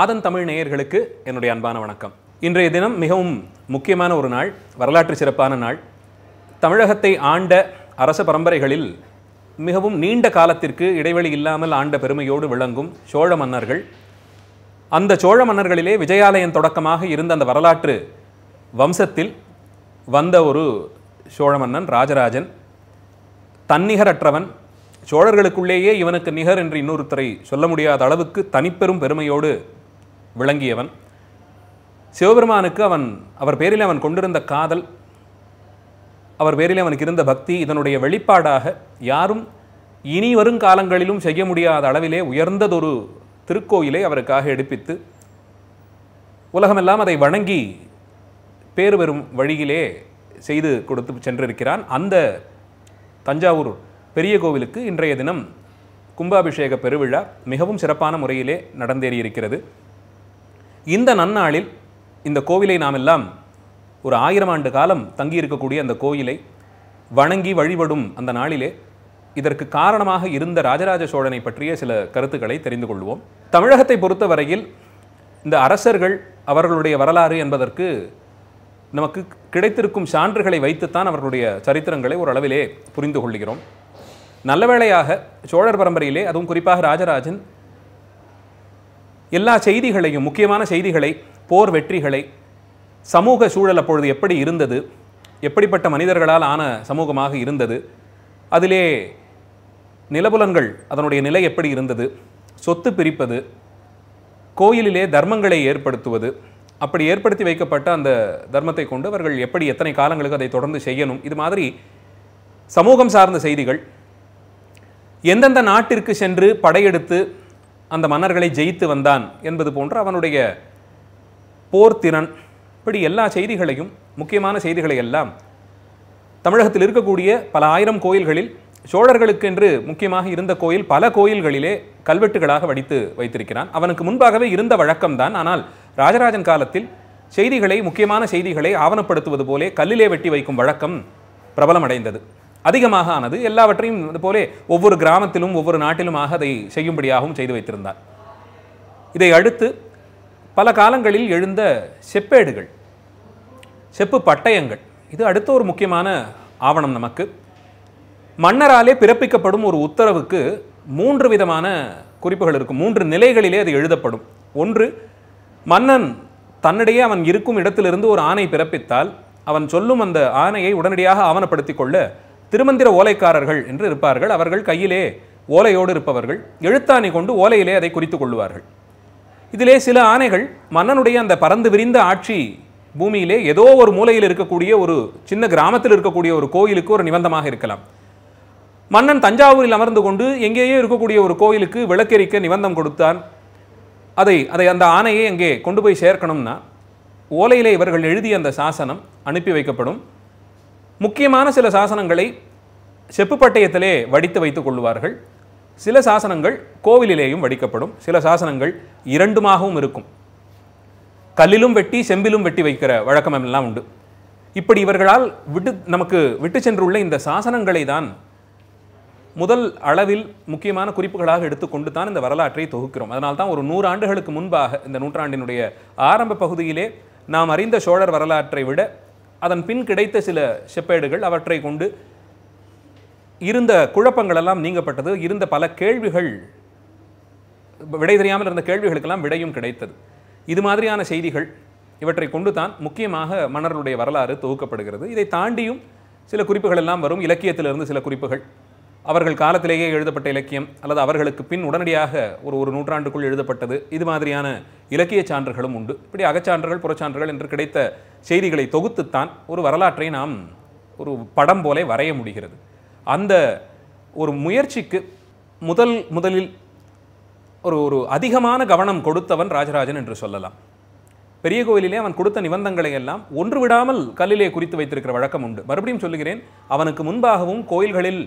ஆதன் தமிழ் நேயர்களுக்கு என்னுடைய அன்பான வணக்கம் இன்றைய தினம் மிகவும் முக்கியமான ஒரு நாள் வரலாற்று சிறப்பான நாள் தமிழகத்தை ஆண்ட அரச பரம்பரைகளில் மிகவும் நீண்ட காலத்திற்கு இடைவெளி இல்லாமல் ஆண்ட பெருமையோடு விளங்கும் சோழ மன்னர்கள் அந்த சோழ மன்னர்களிலே விஜயாலயன் தொடக்கமாக இருந்த அந்த வரலாற்று வம்சத்தில் வந்த ஒரு சோழ மன்னன் ராஜராஜன் தன்னிகரற்றவன் சோழர்களுக்குள்ளேயே இவனுக்கு நிகர் என்று இன்னொருத்தரை சொல்ல முடியாத அளவுக்கு தனிப்பெரும் பெருமையோடு விளங்கியவன் சிவபெருமானுக்கு அவன் அவர் பேரில் அவன் கொண்டிருந்த காதல் அவர் பேரில் அவனுக்கு இருந்த பக்தி இதனுடைய வெளிப்பாடாக யாரும் இனி வரும் காலங்களிலும் செய்ய முடியாத அளவிலே உயர்ந்ததொரு திருக்கோயிலை அவருக்காக எடுப்பித்து உலகமெல்லாம் அதை வணங்கி பேர் பெறும் வழியிலே செய்து கொடுத்து சென்றிருக்கிறான் அந்த தஞ்சாவூர் பெரிய கோவிலுக்கு இன்றைய தினம் கும்பாபிஷேக பெருவிழா மிகவும் சிறப்பான முறையிலே நடந்தேறியிருக்கிறது இந்த நன்னாளில் இந்த கோவிலை நாம் எல்லாம் ஒரு ஆயிரம் ஆண்டு காலம் தங்கியிருக்கக்கூடிய அந்த கோயிலை வணங்கி வழிபடும் அந்த நாளிலே இதற்கு காரணமாக இருந்த ராஜராஜ சோழனை பற்றிய சில கருத்துக்களை தெரிந்து கொள்வோம் தமிழகத்தை பொறுத்தவரையில் இந்த அரசர்கள் அவர்களுடைய வரலாறு என்பதற்கு நமக்கு கிடைத்திருக்கும் சான்றுகளை வைத்துத்தான் அவர்களுடைய சரித்திரங்களை ஓரளவிலே புரிந்து கொள்கிறோம் நல்ல வேளையாக சோழர் பரம்பரையிலே அதுவும் குறிப்பாக ராஜராஜன் எல்லா செய்திகளையும் முக்கியமான செய்திகளை போர் வெற்றிகளை சமூக சூழல் அப்பொழுது எப்படி இருந்தது எப்படிப்பட்ட மனிதர்களால் ஆன சமூகமாக இருந்தது அதிலே நிலபுலன்கள் அதனுடைய நிலை எப்படி இருந்தது சொத்து பிரிப்பது கோயிலிலே தர்மங்களை ஏற்படுத்துவது அப்படி ஏற்படுத்தி வைக்கப்பட்ட அந்த தர்மத்தை கொண்டு அவர்கள் எப்படி எத்தனை காலங்களுக்கு அதை தொடர்ந்து செய்யணும் இது மாதிரி சமூகம் சார்ந்த செய்திகள் எந்தெந்த நாட்டிற்கு சென்று படையெடுத்து அந்த மன்னர்களை ஜெயித்து வந்தான் என்பது போன்று அவனுடைய போர்த்திறன் இப்படி எல்லா செய்திகளையும் முக்கியமான செய்திகளை எல்லாம் தமிழகத்தில் இருக்கக்கூடிய பல ஆயிரம் கோயில்களில் சோழர்களுக்கென்று முக்கியமாக இருந்த கோயில் பல கோயில்களிலே கல்வெட்டுகளாக வடித்து வைத்திருக்கிறான் அவனுக்கு முன்பாகவே இருந்த வழக்கம்தான் ஆனால் ராஜராஜன் காலத்தில் செய்திகளை முக்கியமான செய்திகளை ஆவணப்படுத்துவது போலே கல்லிலே வெட்டி வைக்கும் வழக்கம் பிரபலமடைந்தது அதிகமாக ஆனது எல்லாவற்றையும் போலே ஒவ்வொரு கிராமத்திலும் ஒவ்வொரு நாட்டிலுமாக அதை செய்யும்படியாகவும் செய்து வைத்திருந்தார் இதை அடுத்து பல காலங்களில் எழுந்த செப்பேடுகள் செப்பு பட்டயங்கள் இது அடுத்த ஒரு முக்கியமான ஆவணம் நமக்கு மன்னராலே பிறப்பிக்கப்படும் ஒரு உத்தரவுக்கு மூன்று விதமான குறிப்புகள் இருக்கும் மூன்று நிலைகளிலே அது எழுதப்படும் ஒன்று மன்னன் தன்னிடையே அவன் இருக்கும் இடத்திலிருந்து ஒரு ஆணை பிறப்பித்தால் அவன் சொல்லும் அந்த ஆணையை உடனடியாக ஆவணப்படுத்திக் கொள்ள திருமந்திர ஓலைக்காரர்கள் என்று இருப்பார்கள் அவர்கள் கையிலே ஓலையோடு இருப்பவர்கள் எழுத்தாணி கொண்டு ஓலையிலே அதை குறித்து கொள்வார்கள் இதிலே சில ஆணைகள் மன்னனுடைய அந்த பறந்து விரிந்த ஆட்சி பூமியிலே ஏதோ ஒரு மூலையில் இருக்கக்கூடிய ஒரு சின்ன கிராமத்தில் இருக்கக்கூடிய ஒரு கோயிலுக்கு ஒரு நிபந்தமாக இருக்கலாம் மன்னன் தஞ்சாவூரில் அமர்ந்து கொண்டு எங்கேயோ இருக்கக்கூடிய ஒரு கோயிலுக்கு விளக்கெரிக்க நிபந்தம் கொடுத்தான் அதை அதை அந்த ஆணையை அங்கே கொண்டு போய் சேர்க்கணும்னா ஓலையிலே இவர்கள் எழுதிய அந்த சாசனம் அனுப்பி வைக்கப்படும் முக்கியமான சில சாசனங்களை செப்பு வடித்து வைத்துக் கொள்வார்கள் சில சாசனங்கள் கோவிலிலேயும் வடிக்கப்படும் சில சாசனங்கள் இரண்டுமாகவும் இருக்கும் கல்லிலும் வெட்டி செம்பிலும் வெட்டி வைக்கிற வழக்கம் எல்லாம் உண்டு இப்படி இவர்களால் விட்டு நமக்கு விட்டு சென்றுள்ள இந்த சாசனங்களை தான் முதல் அளவில் முக்கியமான குறிப்புகளாக எடுத்துக்கொண்டு தான் இந்த வரலாற்றை தொகுக்கிறோம் அதனால் தான் ஒரு நூறு ஆண்டுகளுக்கு முன்பாக இந்த நூற்றாண்டினுடைய ஆரம்ப பகுதியிலே நாம் அறிந்த சோழர் வரலாற்றை விட அதன் பின் கிடைத்த சில செப்பேடுகள் அவற்றை கொண்டு இருந்த குழப்பங்கள் எல்லாம் நீங்கப்பட்டது இருந்த பல கேள்விகள் விடை தெரியாமல் இருந்த கேள்விகளுக்கெல்லாம் விடையும் கிடைத்தது இது மாதிரியான செய்திகள் இவற்றை கொண்டு தான் முக்கியமாக மன்னர்களுடைய வரலாறு தொகுக்கப்படுகிறது இதை தாண்டியும் சில குறிப்புகள் எல்லாம் வரும் இலக்கியத்திலிருந்து சில குறிப்புகள் அவர்கள் காலத்திலேயே எழுதப்பட்ட இலக்கியம் அல்லது அவர்களுக்கு பின் உடனடியாக ஒரு ஒரு நூற்றாண்டுக்குள் எழுதப்பட்டது இது மாதிரியான இலக்கிய சான்றுகளும் உண்டு இப்படி அகச்சான்றுகள் புறச்சான்றுகள் என்று கிடைத்த செய்திகளை தொகுத்துத்தான் ஒரு வரலாற்றை நாம் ஒரு படம் போலே வரைய முடிகிறது அந்த ஒரு முயற்சிக்கு முதல் முதலில் ஒரு ஒரு அதிகமான கவனம் கொடுத்தவன் ராஜராஜன் என்று சொல்லலாம் பெரிய கோயிலிலே அவன் கொடுத்த நிபந்தங்களை எல்லாம் ஒன்று விடாமல் கல்லிலே குறித்து வைத்திருக்கிற வழக்கம் உண்டு மறுபடியும் சொல்லுகிறேன் அவனுக்கு முன்பாகவும் கோயில்களில்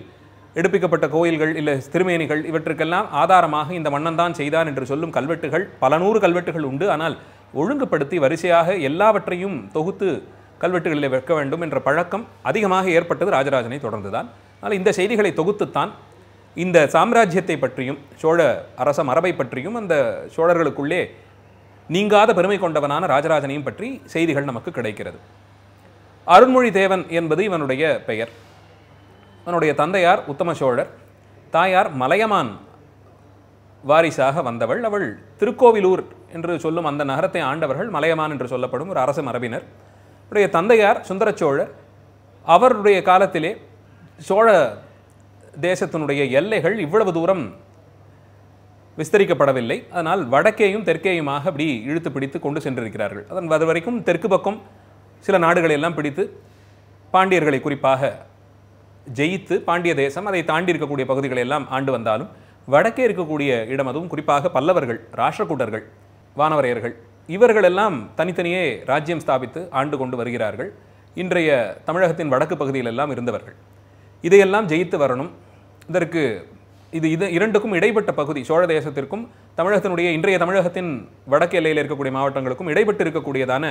எடுப்பிக்கப்பட்ட கோயில்கள் இல்லை திருமேனிகள் இவற்றுக்கெல்லாம் ஆதாரமாக இந்த மன்னன் தான் செய்தான் என்று சொல்லும் கல்வெட்டுகள் பல நூறு கல்வெட்டுகள் உண்டு ஆனால் ஒழுங்குபடுத்தி வரிசையாக எல்லாவற்றையும் தொகுத்து கல்வெட்டுகளில் வைக்க வேண்டும் என்ற பழக்கம் அதிகமாக ஏற்பட்டது ராஜராஜனை தொடர்ந்துதான் ஆனால் இந்த செய்திகளை தொகுத்துத்தான் இந்த சாம்ராஜ்யத்தை பற்றியும் சோழ அரச மரபை பற்றியும் அந்த சோழர்களுக்குள்ளே நீங்காத பெருமை கொண்டவனான ராஜராஜனையும் பற்றி செய்திகள் நமக்கு கிடைக்கிறது அருண்மொழி தேவன் என்பது இவனுடைய பெயர் அவனுடைய தந்தையார் உத்தம சோழர் தாயார் மலையமான் வாரிசாக வந்தவள் அவள் திருக்கோவிலூர் என்று சொல்லும் அந்த நகரத்தை ஆண்டவர்கள் மலையமான் என்று சொல்லப்படும் ஒரு அரச மரபினர் அவருடைய தந்தையார் சுந்தரச்சோழர் அவருடைய காலத்திலே சோழ தேசத்தினுடைய எல்லைகள் இவ்வளவு தூரம் விஸ்தரிக்கப்படவில்லை அதனால் வடக்கேயும் தெற்கேயுமாக அப்படி இழுத்து பிடித்து கொண்டு சென்றிருக்கிறார்கள் அதன் அது வரைக்கும் தெற்கு பக்கம் சில நாடுகளையெல்லாம் பிடித்து பாண்டியர்களை குறிப்பாக ஜெயித்து பாண்டிய தேசம் அதை தாண்டி இருக்கக்கூடிய பகுதிகளை எல்லாம் ஆண்டு வந்தாலும் வடக்கே இருக்கக்கூடிய இடம் அதுவும் குறிப்பாக பல்லவர்கள் ராஷ்டிரகூட்டர்கள் வானவரையர்கள் இவர்களெல்லாம் தனித்தனியே ராஜ்யம் ஸ்தாபித்து ஆண்டு கொண்டு வருகிறார்கள் இன்றைய தமிழகத்தின் வடக்கு பகுதியிலெல்லாம் இருந்தவர்கள் இதையெல்லாம் ஜெயித்து வரணும் இதற்கு இது இது இரண்டுக்கும் இடைப்பட்ட பகுதி சோழ தேசத்திற்கும் தமிழகத்தினுடைய இன்றைய தமிழகத்தின் வடக்கு எல்லையில் இருக்கக்கூடிய மாவட்டங்களுக்கும் இடைப்பட்டு இருக்கக்கூடியதான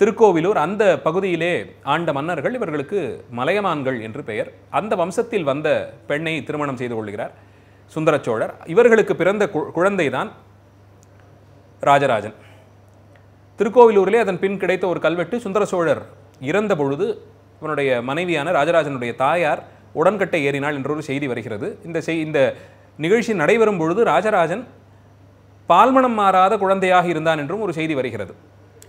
திருக்கோவிலூர் அந்த பகுதியிலே ஆண்ட மன்னர்கள் இவர்களுக்கு மலையமான்கள் என்று பெயர் அந்த வம்சத்தில் வந்த பெண்ணை திருமணம் செய்து கொள்கிறார் சுந்தர சோழர் இவர்களுக்கு பிறந்த குழந்தை தான் ராஜராஜன் திருக்கோவிலூரிலே அதன் பின் கிடைத்த ஒரு கல்வெட்டு சுந்தர சோழர் இறந்த பொழுது இவனுடைய மனைவியான ராஜராஜனுடைய தாயார் உடன்கட்டை ஏறினாள் என்றொரு செய்தி வருகிறது இந்த செய் இந்த நிகழ்ச்சி நடைபெறும் பொழுது ராஜராஜன் பால்மணம் மாறாத குழந்தையாக இருந்தான் என்றும் ஒரு செய்தி வருகிறது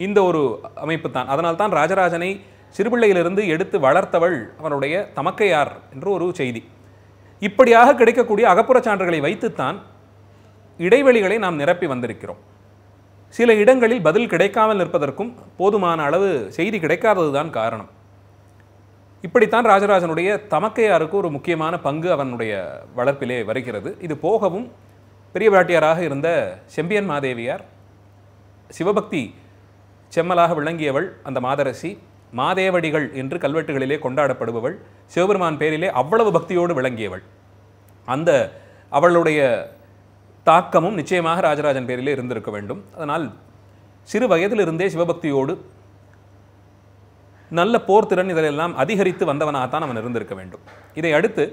இந்த ஒரு அமைப்பு தான் அதனால் தான் ராஜராஜனை சிறுபிள்ளையிலிருந்து எடுத்து வளர்த்தவள் அவனுடைய தமக்கையார் என்று ஒரு செய்தி இப்படியாக கிடைக்கக்கூடிய அகப்புறச் சான்றுகளை வைத்துத்தான் இடைவெளிகளை நாம் நிரப்பி வந்திருக்கிறோம் சில இடங்களில் பதில் கிடைக்காமல் நிற்பதற்கும் போதுமான அளவு செய்தி கிடைக்காததுதான் காரணம் இப்படித்தான் ராஜராஜனுடைய தமக்கையாருக்கு ஒரு முக்கியமான பங்கு அவனுடைய வளர்ப்பிலே வருகிறது இது போகவும் பெரிய பாட்டியாராக இருந்த செம்பியன் மாதேவியார் சிவபக்தி செம்மலாக விளங்கியவள் அந்த மாதரசி மாதேவடிகள் என்று கல்வெட்டுகளிலே கொண்டாடப்படுபவள் சிவபெருமான் பேரிலே அவ்வளவு பக்தியோடு விளங்கியவள் அந்த அவளுடைய தாக்கமும் நிச்சயமாக ராஜராஜன் பேரிலே இருந்திருக்க வேண்டும் அதனால் சிறு வயதிலிருந்தே சிவபக்தியோடு நல்ல போர்த்திறன் இதெல்லாம் அதிகரித்து வந்தவனாகத்தான் அவன் இருந்திருக்க வேண்டும் இதை அடுத்து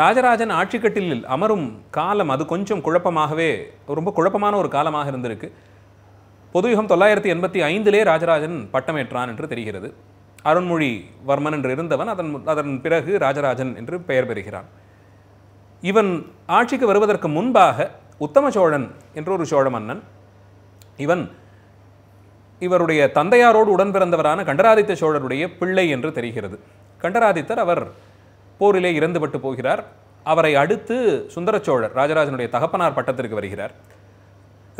ராஜராஜன் ஆட்சிக்கட்டிலில் அமரும் காலம் அது கொஞ்சம் குழப்பமாகவே ரொம்ப குழப்பமான ஒரு காலமாக இருந்திருக்கு பொது யுகம் தொள்ளாயிரத்தி எண்பத்தி ஐந்திலே ராஜராஜன் பட்டமேற்றான் என்று தெரிகிறது அருண்மொழி வர்மன் என்று இருந்தவன் அதன் அதன் பிறகு ராஜராஜன் என்று பெயர் பெறுகிறான் இவன் ஆட்சிக்கு வருவதற்கு முன்பாக உத்தம சோழன் என்று ஒரு சோழ மன்னன் இவன் இவருடைய தந்தையாரோடு உடன் பிறந்தவரான கண்டராதித்த சோழருடைய பிள்ளை என்று தெரிகிறது கண்டராதித்தர் அவர் போரிலே இறந்துபட்டு போகிறார் அவரை அடுத்து சுந்தர சோழர் ராஜராஜனுடைய தகப்பனார் பட்டத்திற்கு வருகிறார்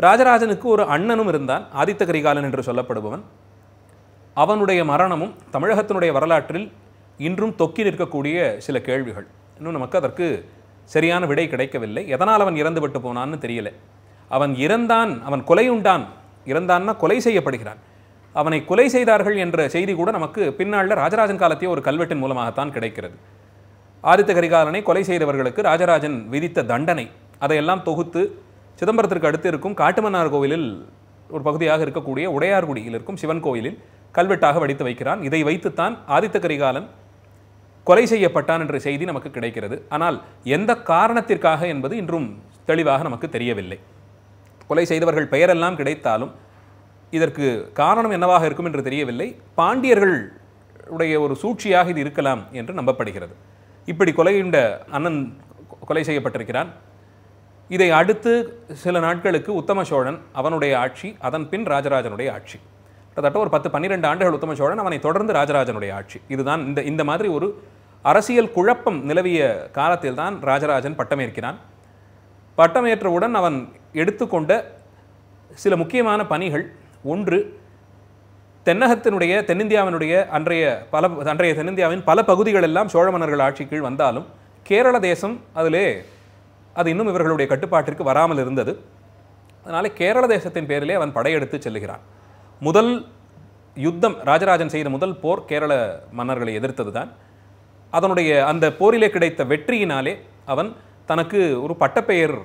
ராஜராஜனுக்கு ஒரு அண்ணனும் இருந்தான் ஆதித்த கரிகாலன் என்று சொல்லப்படுபவன் அவனுடைய மரணமும் தமிழகத்தினுடைய வரலாற்றில் இன்றும் தொக்கி நிற்கக்கூடிய சில கேள்விகள் இன்னும் நமக்கு அதற்கு சரியான விடை கிடைக்கவில்லை எதனால் அவன் இறந்துவிட்டு போனான்னு தெரியல அவன் இறந்தான் அவன் கொலை உண்டான் இறந்தான்னா கொலை செய்யப்படுகிறான் அவனை கொலை செய்தார்கள் என்ற செய்தி கூட நமக்கு பின்னாளில் ராஜராஜன் காலத்தையே ஒரு கல்வெட்டின் மூலமாகத்தான் கிடைக்கிறது ஆதித்த கரிகாலனை கொலை செய்தவர்களுக்கு ராஜராஜன் விதித்த தண்டனை அதையெல்லாம் தொகுத்து சிதம்பரத்திற்கு அடுத்து இருக்கும் காட்டுமன்னார் கோவிலில் ஒரு பகுதியாக இருக்கக்கூடிய உடையார்குடியில் இருக்கும் சிவன் கோவிலில் கல்வெட்டாக வடித்து வைக்கிறான் இதை வைத்துத்தான் ஆதித்த கரிகாலன் கொலை செய்யப்பட்டான் என்ற செய்தி நமக்கு கிடைக்கிறது ஆனால் எந்த காரணத்திற்காக என்பது இன்றும் தெளிவாக நமக்கு தெரியவில்லை கொலை செய்தவர்கள் பெயரெல்லாம் கிடைத்தாலும் இதற்கு காரணம் என்னவாக இருக்கும் என்று தெரியவில்லை பாண்டியர்கள் உடைய ஒரு சூழ்ச்சியாக இது இருக்கலாம் என்று நம்பப்படுகிறது இப்படி கொலையுண்ட அண்ணன் கொலை செய்யப்பட்டிருக்கிறான் இதை அடுத்து சில நாட்களுக்கு உத்தம சோழன் அவனுடைய ஆட்சி அதன் பின் ராஜராஜனுடைய ஆட்சி கிட்டத்தட்ட ஒரு பத்து பன்னிரெண்டு ஆண்டுகள் உத்தம சோழன் அவனை தொடர்ந்து ராஜராஜனுடைய ஆட்சி இதுதான் இந்த இந்த மாதிரி ஒரு அரசியல் குழப்பம் நிலவிய காலத்தில் தான் ராஜராஜன் பட்டமேற்கிறான் பட்டமேற்றவுடன் அவன் எடுத்துக்கொண்ட சில முக்கியமான பணிகள் ஒன்று தென்னகத்தினுடைய தென்னிந்தியாவினுடைய அன்றைய பல அன்றைய தென்னிந்தியாவின் பல பகுதிகளெல்லாம் சோழ மன்னர்கள் ஆட்சி கீழ் வந்தாலும் கேரள தேசம் அதிலே அது இன்னும் இவர்களுடைய கட்டுப்பாட்டிற்கு வராமல் இருந்தது அதனால் கேரள தேசத்தின் பேரிலே அவன் படையெடுத்து செல்லுகிறான் முதல் யுத்தம் ராஜராஜன் செய்த முதல் போர் கேரள மன்னர்களை எதிர்த்தது தான் அதனுடைய அந்த போரிலே கிடைத்த வெற்றியினாலே அவன் தனக்கு ஒரு பட்டப்பெயர்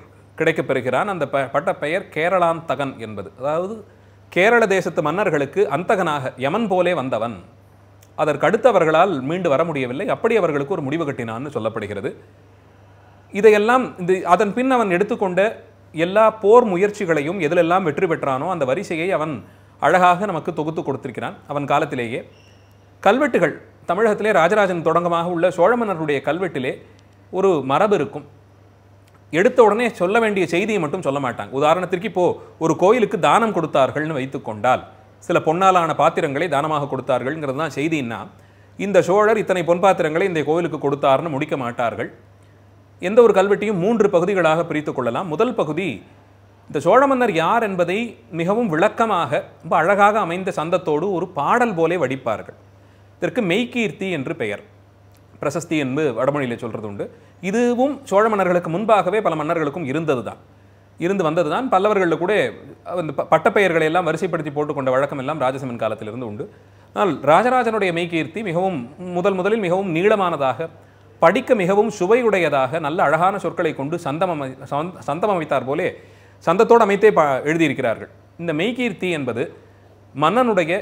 கிடைக்கப் பெறுகிறான் அந்த ப பட்டப்பெயர் கேரளாந்தகன் என்பது அதாவது கேரள தேசத்து மன்னர்களுக்கு அந்தகனாக யமன் போலே வந்தவன் அதற்கடுத்தவர்களால் மீண்டு வர முடியவில்லை அப்படி அவர்களுக்கு ஒரு முடிவு கட்டினான்னு சொல்லப்படுகிறது இதையெல்லாம் இந்த அதன் பின் அவன் எடுத்துக்கொண்ட எல்லா போர் முயற்சிகளையும் எதிலெல்லாம் வெற்றி பெற்றானோ அந்த வரிசையை அவன் அழகாக நமக்கு தொகுத்து கொடுத்திருக்கிறான் அவன் காலத்திலேயே கல்வெட்டுகள் தமிழகத்திலே ராஜராஜன் தொடங்கமாக உள்ள சோழ மன்னருடைய கல்வெட்டிலே ஒரு மரபு இருக்கும் எடுத்த உடனே சொல்ல வேண்டிய செய்தியை மட்டும் சொல்ல மாட்டாங்க உதாரணத்திற்கு இப்போது ஒரு கோயிலுக்கு தானம் கொடுத்தார்கள்னு வைத்துக்கொண்டால் சில பொன்னாலான பாத்திரங்களை தானமாக கொடுத்தார்கள்ங்கிறது தான் செய்தின்னா இந்த சோழர் இத்தனை பொன் பாத்திரங்களை இந்த கோயிலுக்கு கொடுத்தார்னு முடிக்க மாட்டார்கள் எந்த ஒரு கல்வெட்டையும் மூன்று பகுதிகளாக பிரித்து கொள்ளலாம் முதல் பகுதி இந்த சோழ மன்னர் யார் என்பதை மிகவும் விளக்கமாக ரொம்ப அழகாக அமைந்த சந்தத்தோடு ஒரு பாடல் போலே வடிப்பார்கள் இதற்கு மெய்கீர்த்தி என்று பெயர் பிரசஸ்தி என்று வடமொழியில் சொல்கிறது உண்டு இதுவும் சோழ மன்னர்களுக்கு முன்பாகவே பல மன்னர்களுக்கும் இருந்தது தான் இருந்து வந்தது தான் பல்லவர்களில் கூட அந்த பட்டப்பெயர்களை எல்லாம் வரிசைப்படுத்தி போட்டுக்கொண்ட வழக்கம் எல்லாம் ராஜசிம்மன் காலத்திலிருந்து உண்டு ஆனால் ராஜராஜனுடைய மெய்கீர்த்தி மிகவும் முதல் முதலில் மிகவும் நீளமானதாக படிக்க மிகவும் சுவையுடையதாக நல்ல அழகான சொற்களை கொண்டு சந்தம் அமை சந்தம் அமைத்தார் போலே சந்தத்தோடு அமைத்தே பா எழுதியிருக்கிறார்கள் இந்த மெய்கீர்த்தி என்பது மன்னனுடைய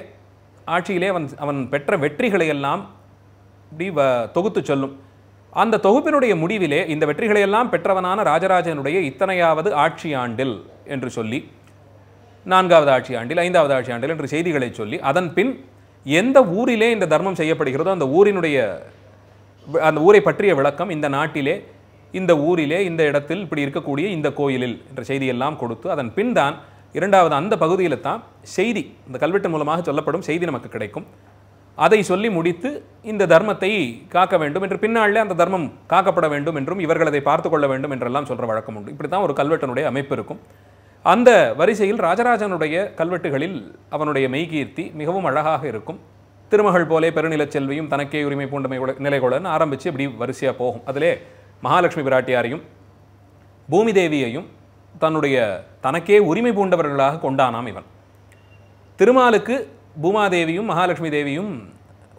ஆட்சியிலே அவன் அவன் பெற்ற வெற்றிகளை எல்லாம் இப்படி வ தொகுத்து சொல்லும் அந்த தொகுப்பினுடைய முடிவிலே இந்த வெற்றிகளையெல்லாம் பெற்றவனான ராஜராஜனுடைய இத்தனையாவது ஆட்சி ஆண்டில் என்று சொல்லி நான்காவது ஆட்சி ஆண்டில் ஐந்தாவது ஆட்சி ஆண்டில் என்று செய்திகளை சொல்லி அதன் பின் எந்த ஊரிலே இந்த தர்மம் செய்யப்படுகிறதோ அந்த ஊரினுடைய அந்த ஊரை பற்றிய விளக்கம் இந்த நாட்டிலே இந்த ஊரிலே இந்த இடத்தில் இப்படி இருக்கக்கூடிய இந்த கோயிலில் என்ற செய்தியெல்லாம் கொடுத்து அதன் பின் தான் இரண்டாவது அந்த பகுதியில் தான் செய்தி இந்த கல்வெட்டு மூலமாக சொல்லப்படும் செய்தி நமக்கு கிடைக்கும் அதை சொல்லி முடித்து இந்த தர்மத்தை காக்க வேண்டும் என்று பின்னாலே அந்த தர்மம் காக்கப்பட வேண்டும் என்றும் இவர்கள் அதை பார்த்து கொள்ள வேண்டும் என்றெல்லாம் சொல்கிற வழக்கம் உண்டு இப்படி தான் ஒரு கல்வெட்டனுடைய அமைப்பு இருக்கும் அந்த வரிசையில் ராஜராஜனுடைய கல்வெட்டுகளில் அவனுடைய மெய்கீர்த்தி மிகவும் அழகாக இருக்கும் திருமகள் போலே பெருநிலச்செல்வியும் செல்வியும் தனக்கே உரிமை பூண்டமை நிலைகொள்ளன்னு ஆரம்பித்து இப்படி வரிசையாக போகும் அதிலே மகாலட்சுமி பிராட்டியாரையும் பூமி தேவியையும் தன்னுடைய தனக்கே உரிமை பூண்டவர்களாக கொண்டானாம் இவன் திருமாலுக்கு பூமாதேவியும் மகாலட்சுமி தேவியும்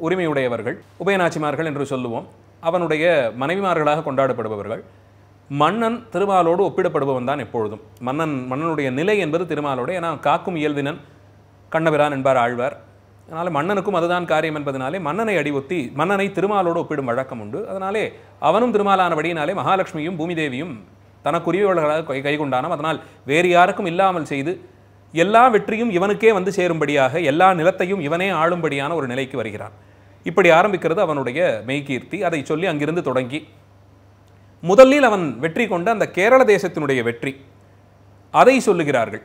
உரிமையுடையவர்கள் உபயநாச்சிமார்கள் என்று சொல்லுவோம் அவனுடைய மனைவிமார்களாக கொண்டாடப்படுபவர்கள் மன்னன் திருமாலோடு ஒப்பிடப்படுபவன் தான் எப்பொழுதும் மன்னன் மன்னனுடைய நிலை என்பது திருமாலோடு ஏன்னா காக்கும் இயல்பினன் கண்ணபிரான் என்பார் ஆழ்வார் அதனால் மன்னனுக்கும் அதுதான் காரியம் என்பதனாலே மன்னனை அடிவொத்தி மன்னனை திருமாலோடு ஒப்பிடும் வழக்கம் உண்டு அதனாலே அவனும் திருமாலானபடியினாலே மகாலட்சுமியும் பூமிதேவியும் தனக்குரியவர்களாக கை கைகொண்டானாம் அதனால் வேறு யாருக்கும் இல்லாமல் செய்து எல்லா வெற்றியும் இவனுக்கே வந்து சேரும்படியாக எல்லா நிலத்தையும் இவனே ஆளும்படியான ஒரு நிலைக்கு வருகிறான் இப்படி ஆரம்பிக்கிறது அவனுடைய மெய்கீர்த்தி அதை சொல்லி அங்கிருந்து தொடங்கி முதலில் அவன் வெற்றி கொண்ட அந்த கேரள தேசத்தினுடைய வெற்றி அதை சொல்லுகிறார்கள்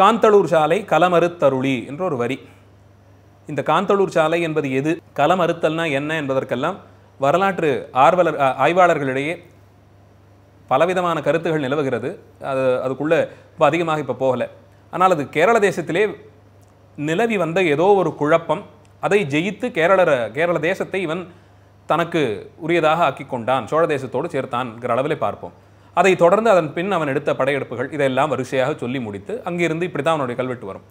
காந்தளூர் சாலை கலமறுத்தருளி என்ற ஒரு வரி இந்த காந்தளூர் சாலை என்பது எது களம் அறுத்தல்னா என்ன என்பதற்கெல்லாம் வரலாற்று ஆர்வலர் ஆய்வாளர்களிடையே பலவிதமான கருத்துகள் நிலவுகிறது அது அதுக்குள்ளே இப்போ அதிகமாக இப்போ போகலை ஆனால் அது கேரள தேசத்திலே நிலவி வந்த ஏதோ ஒரு குழப்பம் அதை ஜெயித்து கேரள கேரள தேசத்தை இவன் தனக்கு உரியதாக ஆக்கி கொண்டான் சோழ தேசத்தோடு சேர்த்தான்ங்கிற அளவில் பார்ப்போம் அதை தொடர்ந்து அதன் பின் அவன் எடுத்த படையெடுப்புகள் இதெல்லாம் வரிசையாக சொல்லி முடித்து அங்கிருந்து இப்படி தான் அவனுடைய கல்வெட்டு வரும்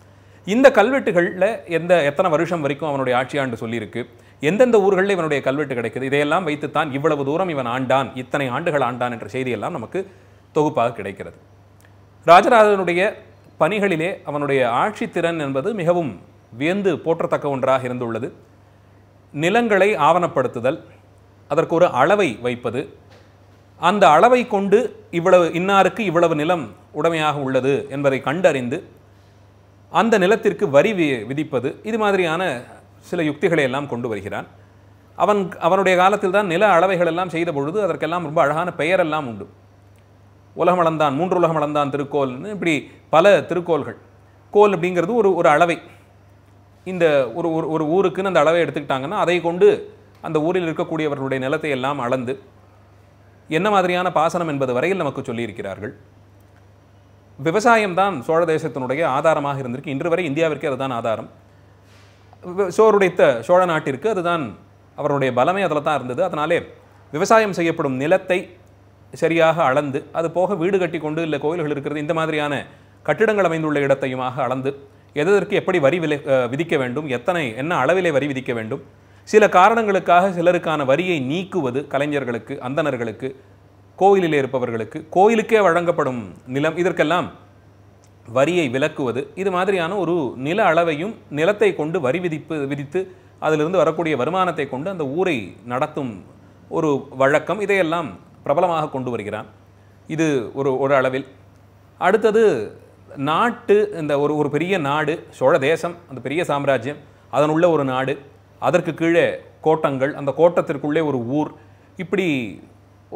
இந்த கல்வெட்டுகளில் எந்த எத்தனை வருஷம் வரைக்கும் அவனுடைய ஆட்சியாண்டு சொல்லியிருக்கு எந்தெந்த ஊர்களில் இவனுடைய கல்வெட்டு கிடைக்குது இதையெல்லாம் வைத்துத்தான் இவ்வளவு தூரம் இவன் ஆண்டான் இத்தனை ஆண்டுகள் ஆண்டான் என்ற செய்தியெல்லாம் நமக்கு தொகுப்பாக கிடைக்கிறது ராஜராஜனுடைய பணிகளிலே அவனுடைய ஆட்சித்திறன் என்பது மிகவும் வியந்து போற்றத்தக்க ஒன்றாக இருந்துள்ளது நிலங்களை ஆவணப்படுத்துதல் அதற்கு ஒரு அளவை வைப்பது அந்த அளவை கொண்டு இவ்வளவு இன்னாருக்கு இவ்வளவு நிலம் உடமையாக உள்ளது என்பதை கண்டறிந்து அந்த நிலத்திற்கு வரி விதிப்பது இது மாதிரியான சில யுக்திகளை எல்லாம் கொண்டு வருகிறான் அவன் அவனுடைய காலத்தில் தான் நில அளவைகள் எல்லாம் செய்த பொழுது அதற்கெல்லாம் ரொம்ப அழகான பெயரெல்லாம் உண்டு உலகம் உலகமளந்தான் மூன்று உலகமளந்தான் திருக்கோல்னு இப்படி பல திருக்கோள்கள் கோல் அப்படிங்கிறது ஒரு ஒரு அளவை இந்த ஒரு ஒரு ஒரு ஊருக்குன்னு அந்த அளவை எடுத்துக்கிட்டாங்கன்னா அதை கொண்டு அந்த ஊரில் இருக்கக்கூடியவர்களுடைய நிலத்தை எல்லாம் அளந்து என்ன மாதிரியான பாசனம் என்பது வரையில் நமக்கு சொல்லியிருக்கிறார்கள் விவசாயம் தான் சோழ தேசத்தினுடைய ஆதாரமாக இருந்திருக்கு இன்று வரை இந்தியாவிற்கு அதுதான் ஆதாரம் சோருடைத்த சோழ நாட்டிற்கு அதுதான் அவருடைய பலமே அதில் தான் இருந்தது அதனாலே விவசாயம் செய்யப்படும் நிலத்தை சரியாக அளந்து அது போக வீடு கட்டி கொண்டு இல்லை கோயில்கள் இருக்கிறது இந்த மாதிரியான கட்டிடங்கள் அமைந்துள்ள இடத்தையுமாக அளந்து எதற்கு எப்படி வரி விலை விதிக்க வேண்டும் எத்தனை என்ன அளவிலே வரி விதிக்க வேண்டும் சில காரணங்களுக்காக சிலருக்கான வரியை நீக்குவது கலைஞர்களுக்கு அந்தணர்களுக்கு கோயிலில் இருப்பவர்களுக்கு கோயிலுக்கே வழங்கப்படும் நிலம் இதற்கெல்லாம் வரியை விலக்குவது இது மாதிரியான ஒரு நில அளவையும் நிலத்தை கொண்டு வரி விதிப்பு விதித்து அதிலிருந்து வரக்கூடிய வருமானத்தை கொண்டு அந்த ஊரை நடத்தும் ஒரு வழக்கம் இதையெல்லாம் பிரபலமாக கொண்டு வருகிறான் இது ஒரு ஒரு அளவில் அடுத்தது நாட்டு இந்த ஒரு ஒரு பெரிய நாடு சோழ தேசம் அந்த பெரிய சாம்ராஜ்யம் அதனுள்ள ஒரு நாடு அதற்கு கீழே கோட்டங்கள் அந்த கோட்டத்திற்குள்ளே ஒரு ஊர் இப்படி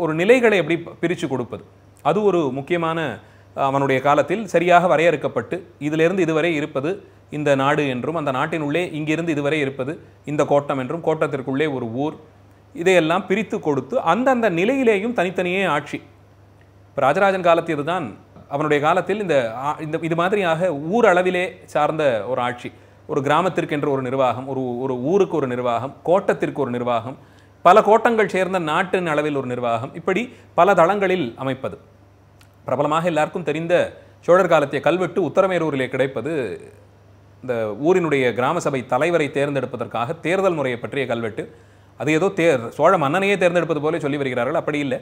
ஒரு நிலைகளை எப்படி பிரித்து கொடுப்பது அது ஒரு முக்கியமான அவனுடைய காலத்தில் சரியாக வரையறுக்கப்பட்டு இதிலிருந்து இதுவரை இருப்பது இந்த நாடு என்றும் அந்த நாட்டின் உள்ளே இங்கிருந்து இதுவரை இருப்பது இந்த கோட்டம் என்றும் கோட்டத்திற்குள்ளே ஒரு ஊர் இதையெல்லாம் பிரித்து கொடுத்து அந்தந்த நிலையிலேயும் தனித்தனியே ஆட்சி இப்போ ராஜராஜன் காலத்தில் இதுதான் அவனுடைய காலத்தில் இந்த இந்த இது மாதிரியாக ஊர் அளவிலே சார்ந்த ஒரு ஆட்சி ஒரு கிராமத்திற்கென்று ஒரு நிர்வாகம் ஒரு ஒரு ஊருக்கு ஒரு நிர்வாகம் கோட்டத்திற்கு ஒரு நிர்வாகம் பல கோட்டங்கள் சேர்ந்த நாட்டின் அளவில் ஒரு நிர்வாகம் இப்படி பல தளங்களில் அமைப்பது பிரபலமாக எல்லாருக்கும் தெரிந்த சோழர் காலத்திய கல்வெட்டு உத்தரமேரூரிலே கிடைப்பது இந்த ஊரினுடைய கிராம சபை தலைவரை தேர்ந்தெடுப்பதற்காக தேர்தல் முறையை பற்றிய கல்வெட்டு அது ஏதோ தேர் சோழ மன்னனையே தேர்ந்தெடுப்பது போலே சொல்லி வருகிறார்கள் அப்படி இல்லை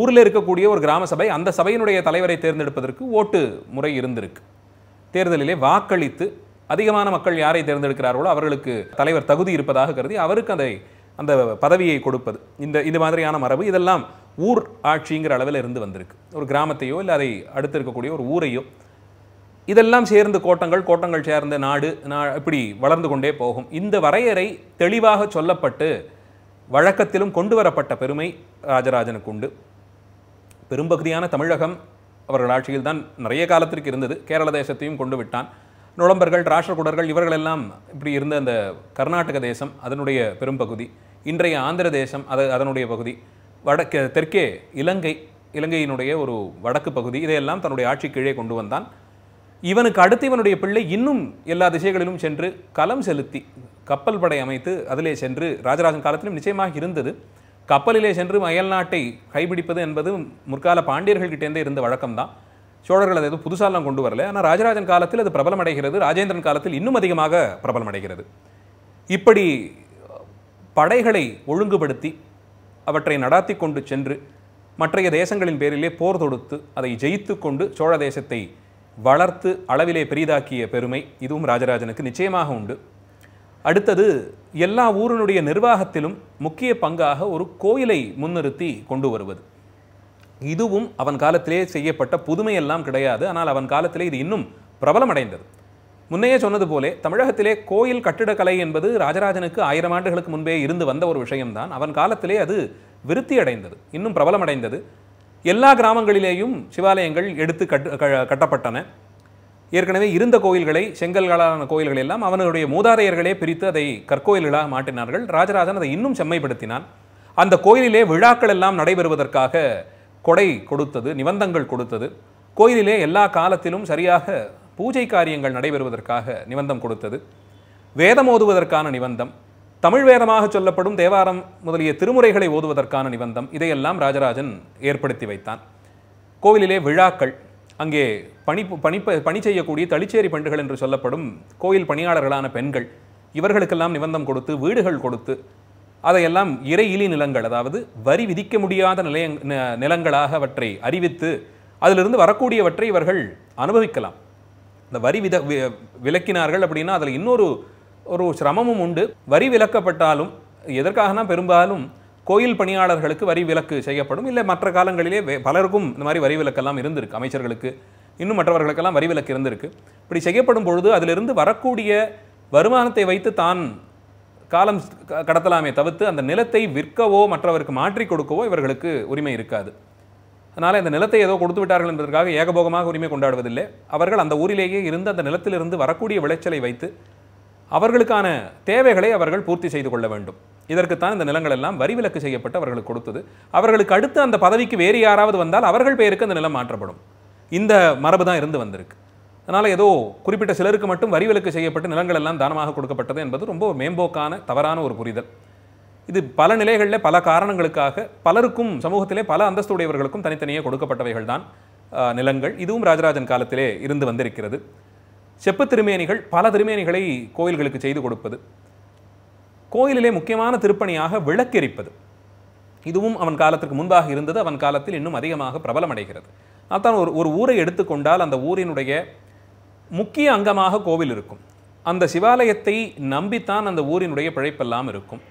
ஊரில் இருக்கக்கூடிய ஒரு கிராம சபை அந்த சபையினுடைய தலைவரை தேர்ந்தெடுப்பதற்கு ஓட்டு முறை இருந்திருக்கு தேர்தலிலே வாக்களித்து அதிகமான மக்கள் யாரை தேர்ந்தெடுக்கிறார்களோ அவர்களுக்கு தலைவர் தகுதி இருப்பதாக கருதி அவருக்கு அதை அந்த பதவியை கொடுப்பது இந்த இது மாதிரியான மரபு இதெல்லாம் ஊர் ஆட்சிங்கிற அளவில் இருந்து வந்திருக்கு ஒரு கிராமத்தையோ இல்லை அதை அடுத்து இருக்கக்கூடிய ஒரு ஊரையோ இதெல்லாம் சேர்ந்து கோட்டங்கள் கோட்டங்கள் சேர்ந்த நாடு இப்படி வளர்ந்து கொண்டே போகும் இந்த வரையறை தெளிவாக சொல்லப்பட்டு வழக்கத்திலும் கொண்டு வரப்பட்ட பெருமை ராஜராஜனுக்கு உண்டு பெரும்பகுதியான தமிழகம் அவர்கள் ஆட்சியில் தான் நிறைய காலத்திற்கு இருந்தது கேரள தேசத்தையும் கொண்டு விட்டான் நுழம்பர்கள் ராஷ்டிரகுடர்கள் இவர்களெல்லாம் இப்படி இருந்த அந்த கர்நாடக தேசம் அதனுடைய பெரும்பகுதி இன்றைய ஆந்திர தேசம் அது அதனுடைய பகுதி வடக்கு தெற்கே இலங்கை இலங்கையினுடைய ஒரு வடக்கு பகுதி இதையெல்லாம் தன்னுடைய ஆட்சி கீழே கொண்டு வந்தான் இவனுக்கு அடுத்து இவனுடைய பிள்ளை இன்னும் எல்லா திசைகளிலும் சென்று களம் செலுத்தி கப்பல் படை அமைத்து அதிலே சென்று ராஜராஜன் காலத்திலும் நிச்சயமாக இருந்தது கப்பலிலே சென்று அயல் நாட்டை கைபிடிப்பது என்பது முற்கால பாண்டியர்கள்கிட்டேருந்தே இருந்த வழக்கம்தான் சோழர்கள் அதை எதுவும் புதுசாலாம் கொண்டு வரல ஆனால் ராஜராஜன் காலத்தில் அது பிரபலமடைகிறது ராஜேந்திரன் காலத்தில் இன்னும் அதிகமாக பிரபலமடைகிறது இப்படி படைகளை ஒழுங்குபடுத்தி அவற்றை நடாத்தி கொண்டு சென்று மற்றைய தேசங்களின் பேரிலே போர் தொடுத்து அதை ஜெயித்து கொண்டு சோழ தேசத்தை வளர்த்து அளவிலே பெரிதாக்கிய பெருமை இதுவும் ராஜராஜனுக்கு நிச்சயமாக உண்டு அடுத்தது எல்லா ஊரினுடைய நிர்வாகத்திலும் முக்கிய பங்காக ஒரு கோயிலை முன்னிறுத்தி கொண்டு வருவது இதுவும் அவன் காலத்திலே செய்யப்பட்ட புதுமையெல்லாம் கிடையாது ஆனால் அவன் காலத்திலே இது இன்னும் பிரபலமடைந்தது முன்னையே சொன்னது போலே தமிழகத்திலே கோயில் கட்டிடக்கலை என்பது ராஜராஜனுக்கு ஆயிரம் ஆண்டுகளுக்கு முன்பே இருந்து வந்த ஒரு விஷயம்தான் அவன் காலத்திலே அது விருத்தி அடைந்தது இன்னும் பிரபலமடைந்தது எல்லா கிராமங்களிலேயும் சிவாலயங்கள் எடுத்து கட்டு கட்டப்பட்டன ஏற்கனவே இருந்த கோயில்களை செங்கல்களான கோயில்கள் எல்லாம் அவனுடைய மூதாதையர்களே பிரித்து அதை கற்கோயில்களாக மாட்டினார்கள் ராஜராஜன் அதை இன்னும் செம்மைப்படுத்தினான் அந்த கோயிலிலே விழாக்கள் எல்லாம் நடைபெறுவதற்காக கொடை கொடுத்தது நிபந்தங்கள் கொடுத்தது கோயிலிலே எல்லா காலத்திலும் சரியாக பூஜை காரியங்கள் நடைபெறுவதற்காக நிபந்தம் கொடுத்தது வேதம் ஓதுவதற்கான நிபந்தம் தமிழ் வேதமாக சொல்லப்படும் தேவாரம் முதலிய திருமுறைகளை ஓதுவதற்கான நிபந்தம் இதையெல்லாம் ராஜராஜன் ஏற்படுத்தி வைத்தான் கோவிலிலே விழாக்கள் அங்கே பணி பணி பணி செய்யக்கூடிய தளிச்சேரி பெண்டுகள் என்று சொல்லப்படும் கோயில் பணியாளர்களான பெண்கள் இவர்களுக்கெல்லாம் நிபந்தம் கொடுத்து வீடுகள் கொடுத்து அதையெல்லாம் இறை இலி நிலங்கள் அதாவது வரி விதிக்க முடியாத நிலைய நிலங்களாக அவற்றை அறிவித்து அதிலிருந்து வரக்கூடியவற்றை இவர்கள் அனுபவிக்கலாம் இந்த வரி வித விலக்கினார்கள் அப்படின்னா அதில் இன்னொரு ஒரு சிரமமும் உண்டு வரி விலக்கப்பட்டாலும் எதற்காகனா பெரும்பாலும் கோயில் பணியாளர்களுக்கு வரி விலக்கு செய்யப்படும் இல்லை மற்ற காலங்களிலே பலருக்கும் இந்த மாதிரி வரி விலக்கெல்லாம் இருந்திருக்கு அமைச்சர்களுக்கு இன்னும் மற்றவர்களுக்கெல்லாம் வரி விலக்கு இருந்திருக்கு இப்படி செய்யப்படும் பொழுது அதிலிருந்து வரக்கூடிய வருமானத்தை வைத்து தான் காலம் கடத்தலாமே தவிர்த்து அந்த நிலத்தை விற்கவோ மற்றவருக்கு மாற்றி கொடுக்கவோ இவர்களுக்கு உரிமை இருக்காது அதனால் இந்த நிலத்தை ஏதோ கொடுத்து விட்டார்கள் என்பதற்காக ஏகபோகமாக உரிமை கொண்டாடுவதில்லை அவர்கள் அந்த ஊரிலேயே இருந்து அந்த நிலத்திலிருந்து வரக்கூடிய விளைச்சலை வைத்து அவர்களுக்கான தேவைகளை அவர்கள் பூர்த்தி செய்து கொள்ள வேண்டும் இதற்குத்தான் இந்த நிலங்கள் எல்லாம் வரி விலக்கு செய்யப்பட்டு அவர்களுக்கு கொடுத்தது அவர்களுக்கு அடுத்து அந்த பதவிக்கு வேறு யாராவது வந்தால் அவர்கள் பெயருக்கு அந்த நிலம் மாற்றப்படும் இந்த மரபு தான் இருந்து வந்திருக்கு அதனால் ஏதோ குறிப்பிட்ட சிலருக்கு மட்டும் வரி விலக்கு செய்யப்பட்டு நிலங்கள் எல்லாம் தானமாக கொடுக்கப்பட்டது என்பது ரொம்ப மேம்போக்கான தவறான ஒரு புரிதல் இது பல நிலைகளில் பல காரணங்களுக்காக பலருக்கும் சமூகத்திலே பல அந்தஸ்துடையவர்களுக்கும் தனித்தனியே கொடுக்கப்பட்டவைகள் தான் நிலங்கள் இதுவும் ராஜராஜன் காலத்திலே இருந்து வந்திருக்கிறது செப்பு திருமேனிகள் பல திருமேனிகளை கோயில்களுக்கு செய்து கொடுப்பது கோயிலிலே முக்கியமான திருப்பணியாக விளக்கெரிப்பது இதுவும் அவன் காலத்திற்கு முன்பாக இருந்தது அவன் காலத்தில் இன்னும் அதிகமாக பிரபலமடைகிறது அதான் ஒரு ஒரு ஊரை எடுத்துக்கொண்டால் அந்த ஊரினுடைய முக்கிய அங்கமாக கோவில் இருக்கும் அந்த சிவாலயத்தை நம்பித்தான் அந்த ஊரினுடைய பிழைப்பெல்லாம் இருக்கும்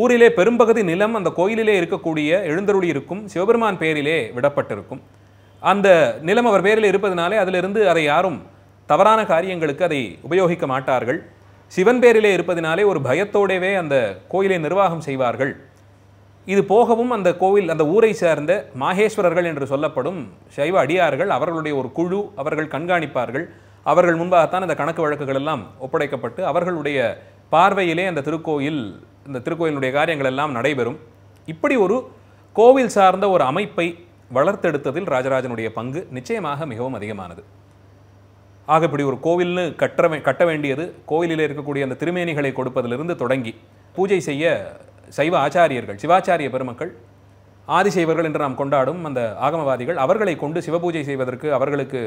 ஊரிலே பெரும்பகுதி நிலம் அந்த கோயிலிலே இருக்கக்கூடிய எழுந்தருளி இருக்கும் சிவபெருமான் பேரிலே விடப்பட்டிருக்கும் அந்த நிலம் அவர் பேரில் இருப்பதனாலே அதிலிருந்து அதை யாரும் தவறான காரியங்களுக்கு அதை உபயோகிக்க மாட்டார்கள் சிவன் பேரிலே இருப்பதினாலே ஒரு பயத்தோடவே அந்த கோயிலை நிர்வாகம் செய்வார்கள் இது போகவும் அந்த கோவில் அந்த ஊரை சேர்ந்த மாகேஸ்வரர்கள் என்று சொல்லப்படும் சைவ அடியார்கள் அவர்களுடைய ஒரு குழு அவர்கள் கண்காணிப்பார்கள் அவர்கள் முன்பாகத்தான் அந்த கணக்கு வழக்குகள் எல்லாம் ஒப்படைக்கப்பட்டு அவர்களுடைய பார்வையிலே அந்த திருக்கோயில் இந்த திருக்கோயிலுடைய காரியங்கள் எல்லாம் நடைபெறும் இப்படி ஒரு கோவில் சார்ந்த ஒரு அமைப்பை வளர்த்தெடுத்ததில் ராஜராஜனுடைய பங்கு நிச்சயமாக மிகவும் அதிகமானது ஆக இப்படி ஒரு கோவில்னு கட்ட கட்ட வேண்டியது கோவிலில் இருக்கக்கூடிய அந்த திருமேனிகளை கொடுப்பதிலிருந்து தொடங்கி பூஜை செய்ய சைவ ஆச்சாரியர்கள் சிவாச்சாரிய பெருமக்கள் ஆதிசைவர்கள் என்று நாம் கொண்டாடும் அந்த ஆகமவாதிகள் அவர்களை கொண்டு சிவபூஜை செய்வதற்கு அவர்களுக்கு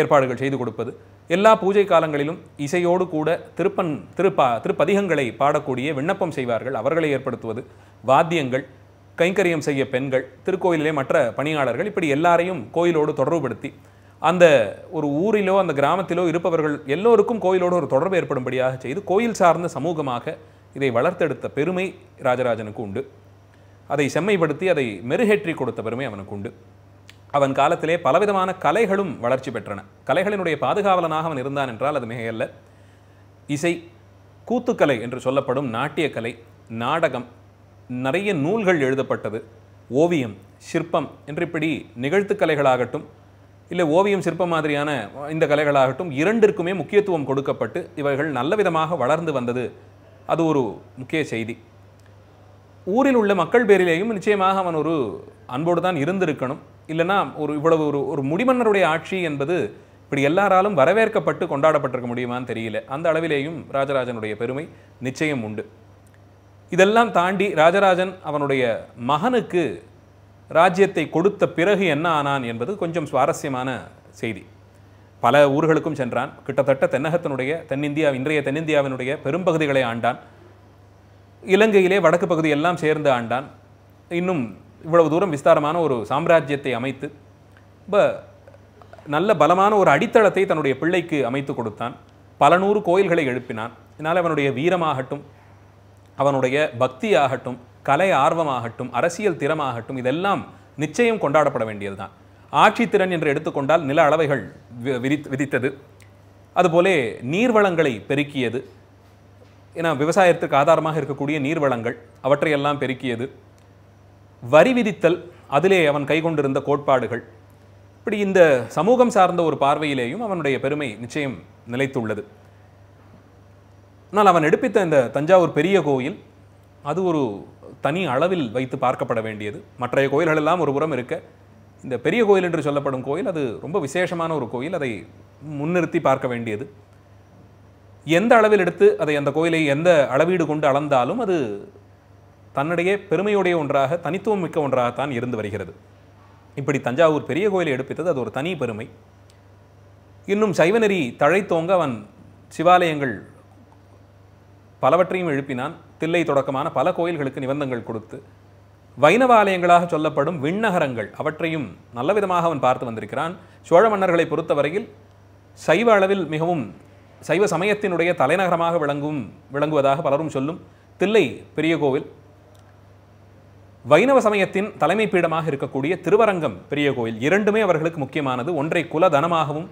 ஏற்பாடுகள் செய்து கொடுப்பது எல்லா பூஜை காலங்களிலும் இசையோடு கூட திருப்பன் திருப்பா திருப்பதிகங்களை பாடக்கூடிய விண்ணப்பம் செய்வார்கள் அவர்களை ஏற்படுத்துவது வாத்தியங்கள் கைங்கரியம் செய்ய பெண்கள் திருக்கோயிலே மற்ற பணியாளர்கள் இப்படி எல்லாரையும் கோயிலோடு தொடர்புபடுத்தி அந்த ஒரு ஊரிலோ அந்த கிராமத்திலோ இருப்பவர்கள் எல்லோருக்கும் கோயிலோடு ஒரு தொடர்பு ஏற்படும்படியாக செய்து கோயில் சார்ந்த சமூகமாக இதை வளர்த்தெடுத்த பெருமை ராஜராஜனுக்கு உண்டு அதை செம்மைப்படுத்தி அதை மெருகேற்றி கொடுத்த பெருமை அவனுக்கு உண்டு அவன் காலத்திலே பலவிதமான கலைகளும் வளர்ச்சி பெற்றன கலைகளினுடைய பாதுகாவலனாக அவன் இருந்தான் என்றால் அது மிகையல்ல இசை கூத்துக்கலை என்று சொல்லப்படும் நாட்டியக்கலை நாடகம் நிறைய நூல்கள் எழுதப்பட்டது ஓவியம் சிற்பம் என்று இப்படி நிகழ்த்துக்கலைகளாகட்டும் இல்லை ஓவியம் சிற்பம் மாதிரியான இந்த கலைகளாகட்டும் இரண்டிற்குமே முக்கியத்துவம் கொடுக்கப்பட்டு இவைகள் நல்ல விதமாக வளர்ந்து வந்தது அது ஒரு முக்கிய செய்தி ஊரில் உள்ள மக்கள் பேரிலேயும் நிச்சயமாக அவன் ஒரு அன்போடு தான் இருந்திருக்கணும் இல்லைனா ஒரு இவ்வளவு ஒரு ஒரு முடிமன்னருடைய ஆட்சி என்பது இப்படி எல்லாராலும் வரவேற்கப்பட்டு கொண்டாடப்பட்டிருக்க முடியுமான்னு தெரியல அந்த அளவிலேயும் ராஜராஜனுடைய பெருமை நிச்சயம் உண்டு இதெல்லாம் தாண்டி ராஜராஜன் அவனுடைய மகனுக்கு ராஜ்யத்தை கொடுத்த பிறகு என்ன ஆனான் என்பது கொஞ்சம் சுவாரஸ்யமான செய்தி பல ஊர்களுக்கும் சென்றான் கிட்டத்தட்ட தென்னகத்தினுடைய தென்னிந்தியா இன்றைய தென்னிந்தியாவினுடைய பெரும்பகுதிகளை ஆண்டான் இலங்கையிலே வடக்கு பகுதி எல்லாம் சேர்ந்து ஆண்டான் இன்னும் இவ்வளவு தூரம் விஸ்தாரமான ஒரு சாம்ராஜ்யத்தை அமைத்து ரொம்ப நல்ல பலமான ஒரு அடித்தளத்தை தன்னுடைய பிள்ளைக்கு அமைத்து கொடுத்தான் பல நூறு கோயில்களை எழுப்பினான் இதனால் அவனுடைய வீரமாகட்டும் அவனுடைய பக்தியாகட்டும் கலை ஆர்வமாகட்டும் அரசியல் திறமாகட்டும் இதெல்லாம் நிச்சயம் கொண்டாடப்பட வேண்டியது தான் ஆட்சித்திறன் என்று எடுத்துக்கொண்டால் நில அளவைகள் விதித்தது அதுபோலே நீர்வளங்களை பெருக்கியது ஏன்னா விவசாயத்திற்கு ஆதாரமாக இருக்கக்கூடிய நீர் வளங்கள் அவற்றையெல்லாம் பெருக்கியது வரி விதித்தல் அதிலே அவன் கைகொண்டிருந்த கோட்பாடுகள் இப்படி இந்த சமூகம் சார்ந்த ஒரு பார்வையிலேயும் அவனுடைய பெருமை நிச்சயம் நிலைத்துள்ளது ஆனால் அவன் எடுப்பித்த இந்த தஞ்சாவூர் பெரிய கோயில் அது ஒரு தனி அளவில் வைத்து பார்க்கப்பட வேண்டியது மற்றைய கோயில்கள் எல்லாம் ஒரு புறம் இருக்க இந்த பெரிய கோயில் என்று சொல்லப்படும் கோயில் அது ரொம்ப விசேஷமான ஒரு கோயில் அதை முன்னிறுத்தி பார்க்க வேண்டியது எந்த அளவில் எடுத்து அதை அந்த கோயிலை எந்த அளவீடு கொண்டு அளந்தாலும் அது தன்னிடையே பெருமையுடைய ஒன்றாக தனித்துவம் மிக்க ஒன்றாகத்தான் இருந்து வருகிறது இப்படி தஞ்சாவூர் பெரிய கோயிலை எடுப்பித்தது அது ஒரு தனி பெருமை இன்னும் சைவநெறி தழைத்தோங்க அவன் சிவாலயங்கள் பலவற்றையும் எழுப்பினான் தில்லை தொடக்கமான பல கோயில்களுக்கு நிபந்தங்கள் கொடுத்து வைணவ ஆலயங்களாக சொல்லப்படும் விண்ணகரங்கள் அவற்றையும் நல்ல விதமாக அவன் பார்த்து வந்திருக்கிறான் சோழ மன்னர்களை பொறுத்தவரையில் சைவ அளவில் மிகவும் சைவ சமயத்தினுடைய தலைநகரமாக விளங்கும் விளங்குவதாக பலரும் சொல்லும் தில்லை பெரிய கோவில் வைணவ சமயத்தின் தலைமை பீடமாக இருக்கக்கூடிய திருவரங்கம் பெரிய கோவில் இரண்டுமே அவர்களுக்கு முக்கியமானது ஒன்றை குல தனமாகவும்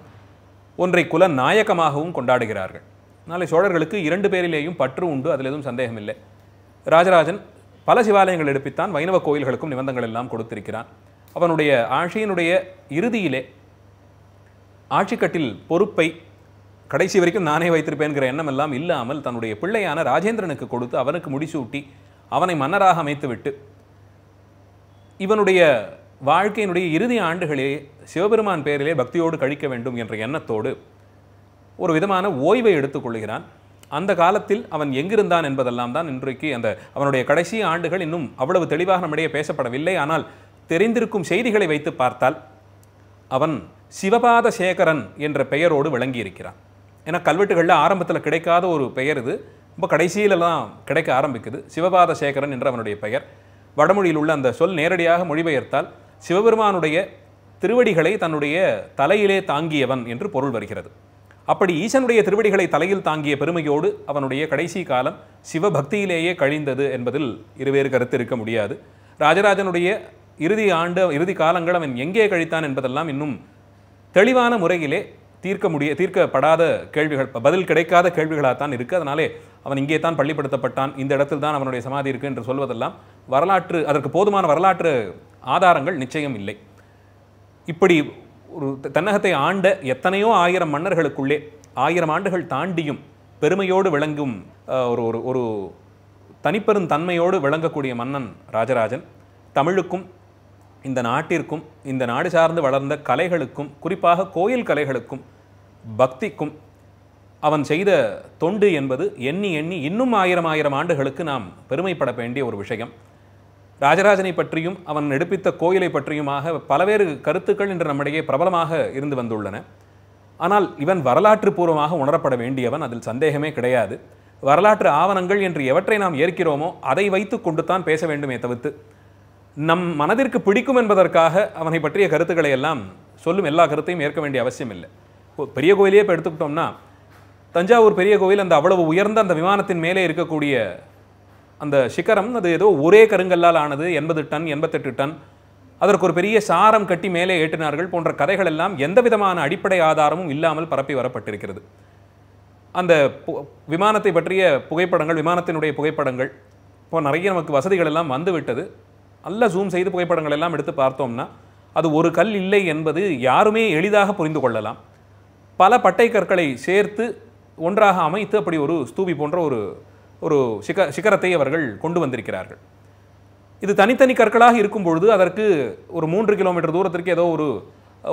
ஒன்றை குல நாயகமாகவும் கொண்டாடுகிறார்கள் நாளை சோழர்களுக்கு இரண்டு பேரிலேயும் பற்று உண்டு அதில் எதுவும் சந்தேகம் இல்லை ராஜராஜன் பல சிவாலயங்கள் எடுப்பித்தான் வைணவ கோயில்களுக்கும் நிபந்தங்கள் எல்லாம் கொடுத்திருக்கிறான் அவனுடைய ஆட்சியினுடைய இறுதியிலே ஆட்சிக்கட்டில் பொறுப்பை கடைசி வரைக்கும் நானே வைத்திருப்பேன்கிற எண்ணம் எல்லாம் இல்லாமல் தன்னுடைய பிள்ளையான ராஜேந்திரனுக்கு கொடுத்து அவனுக்கு முடிசூட்டி அவனை மன்னராக அமைத்துவிட்டு இவனுடைய வாழ்க்கையினுடைய இறுதி ஆண்டுகளே சிவபெருமான் பேரிலே பக்தியோடு கழிக்க வேண்டும் என்ற எண்ணத்தோடு ஒரு விதமான ஓய்வை எடுத்துக்கொள்கிறான் அந்த காலத்தில் அவன் எங்கிருந்தான் என்பதெல்லாம் தான் இன்றைக்கு அந்த அவனுடைய கடைசி ஆண்டுகள் இன்னும் அவ்வளவு தெளிவாக நம்முடைய பேசப்படவில்லை ஆனால் தெரிந்திருக்கும் செய்திகளை வைத்து பார்த்தால் அவன் சிவபாத சேகரன் என்ற பெயரோடு விளங்கியிருக்கிறான் ஏன்னா கல்வெட்டுகளில் ஆரம்பத்தில் கிடைக்காத ஒரு பெயர் இது ரொம்ப கடைசியிலலாம் கிடைக்க ஆரம்பிக்குது சிவபாத சேகரன் என்ற அவனுடைய பெயர் வடமொழியில் உள்ள அந்த சொல் நேரடியாக மொழிபெயர்த்தால் சிவபெருமானுடைய திருவடிகளை தன்னுடைய தலையிலே தாங்கியவன் என்று பொருள் வருகிறது அப்படி ஈசனுடைய திருவடிகளை தலையில் தாங்கிய பெருமையோடு அவனுடைய கடைசி காலம் சிவபக்தியிலேயே கழிந்தது என்பதில் இருவேறு கருத்து இருக்க முடியாது ராஜராஜனுடைய இறுதி ஆண்டு இறுதி காலங்கள் அவன் எங்கே கழித்தான் என்பதெல்லாம் இன்னும் தெளிவான முறையிலே தீர்க்க முடிய தீர்க்கப்படாத கேள்விகள் பதில் கிடைக்காத கேள்விகளாக தான் இருக்குது அதனாலே அவன் இங்கே தான் பள்ளிப்படுத்தப்பட்டான் இந்த இடத்தில் தான் அவனுடைய சமாதி இருக்குது என்று சொல்வதெல்லாம் வரலாற்று அதற்கு போதுமான வரலாற்று ஆதாரங்கள் நிச்சயம் இல்லை இப்படி ஒரு தன்னகத்தை ஆண்ட எத்தனையோ ஆயிரம் மன்னர்களுக்குள்ளே ஆயிரம் ஆண்டுகள் தாண்டியும் பெருமையோடு விளங்கும் ஒரு ஒரு ஒரு தனிப்பெரும் தன்மையோடு விளங்கக்கூடிய மன்னன் ராஜராஜன் தமிழுக்கும் இந்த நாட்டிற்கும் இந்த நாடு சார்ந்து வளர்ந்த கலைகளுக்கும் குறிப்பாக கோயில் கலைகளுக்கும் பக்திக்கும் அவன் செய்த தொண்டு என்பது எண்ணி எண்ணி இன்னும் ஆயிரம் ஆயிரம் ஆண்டுகளுக்கு நாம் பெருமைப்பட வேண்டிய ஒரு விஷயம் ராஜராஜனை பற்றியும் அவன் எடுப்பித்த கோயிலை பற்றியுமாக பலவேறு கருத்துக்கள் இன்று நம்மிடையே பிரபலமாக இருந்து வந்துள்ளன ஆனால் இவன் வரலாற்று பூர்வமாக உணரப்பட வேண்டியவன் அதில் சந்தேகமே கிடையாது வரலாற்று ஆவணங்கள் என்று எவற்றை நாம் ஏற்கிறோமோ அதை வைத்து கொண்டு தான் பேச வேண்டுமே தவிர்த்து நம் மனதிற்கு பிடிக்கும் என்பதற்காக அவனை பற்றிய கருத்துக்களை எல்லாம் சொல்லும் எல்லா கருத்தையும் ஏற்க வேண்டிய அவசியம் இல்லை பெரிய கோவிலே இப்போ எடுத்துக்கிட்டோம்னா தஞ்சாவூர் பெரிய கோவில் அந்த அவ்வளவு உயர்ந்த அந்த விமானத்தின் மேலே இருக்கக்கூடிய அந்த சிகரம் அது ஏதோ ஒரே கருங்கல்லால் ஆனது எண்பது டன் எண்பத்தெட்டு டன் அதற்கு ஒரு பெரிய சாரம் கட்டி மேலே ஏற்றினார்கள் போன்ற கதைகள் எல்லாம் எந்த விதமான அடிப்படை ஆதாரமும் இல்லாமல் பரப்பி வரப்பட்டிருக்கிறது அந்த விமானத்தை பற்றிய புகைப்படங்கள் விமானத்தினுடைய புகைப்படங்கள் இப்போ நிறைய நமக்கு வசதிகள் எல்லாம் வந்துவிட்டது நல்ல ஜூம் செய்து புகைப்படங்கள் எல்லாம் எடுத்து பார்த்தோம்னா அது ஒரு கல் இல்லை என்பது யாருமே எளிதாக புரிந்து கொள்ளலாம் பல பட்டை கற்களை சேர்த்து ஒன்றாக அமைத்து அப்படி ஒரு ஸ்தூபி போன்ற ஒரு ஒரு சிக சிகரத்தை அவர்கள் கொண்டு வந்திருக்கிறார்கள் இது தனித்தனி கற்களாக இருக்கும் பொழுது அதற்கு ஒரு மூன்று கிலோமீட்டர் தூரத்திற்கு ஏதோ ஒரு